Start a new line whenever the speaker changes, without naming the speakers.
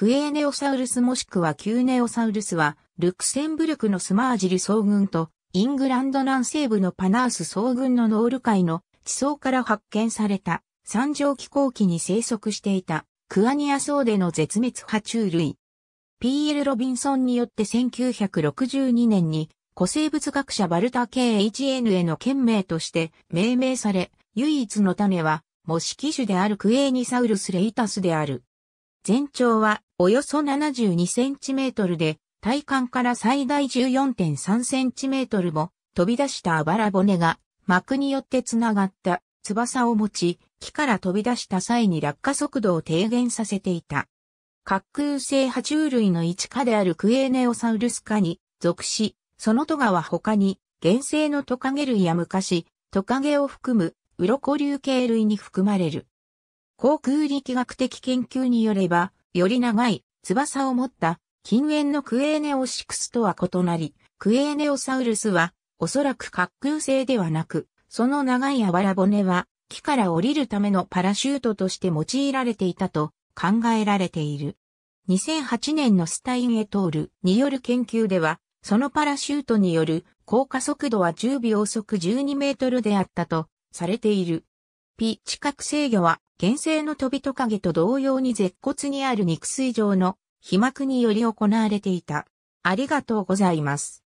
クエーネオサウルスもしくはキューネオサウルスは、ルクセンブルクのスマージル総群と、イングランド南西部のパナース総群のノール海の地層から発見された、三上気候期に生息していた、クアニアソーデの絶滅爬虫類。P.L. ロビンソンによって1962年に古生物学者バルタ KHN への県名として命名され、唯一の種は模式種であるクエーニサウルスレイタスである。全長はおよそ7 2トルで、体幹から最大1 4 3トルも飛び出したあばら骨が膜によってつながった翼を持ち、木から飛び出した際に落下速度を低減させていた。滑空性爬虫類の一科であるクエーネオサウルス科に属し、そのトガは他に、原生のトカゲ類や昔、トカゲを含む、ウロコ流系類に含まれる。航空力学的研究によれば、より長い翼を持った近縁のクエーネオシクスとは異なり、クエーネオサウルスはおそらく滑空性ではなく、その長いあばら骨は木から降りるためのパラシュートとして用いられていたと考えられている。2008年のスタインエトールによる研究では、そのパラシュートによる降下速度は10秒速12メートルであったとされている。ピ近く制御は原生の飛びトカゲと同様に舌骨にある肉水上の皮膜により行われていた。ありがとうございます。